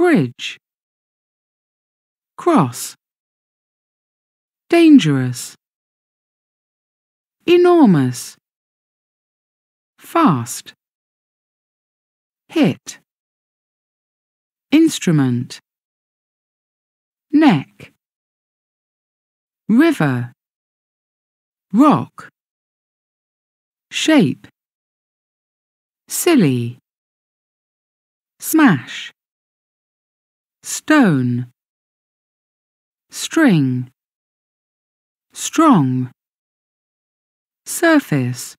bridge, cross, dangerous, enormous, fast, hit, instrument, neck, river, rock, shape, silly, smash stone, string, strong, surface,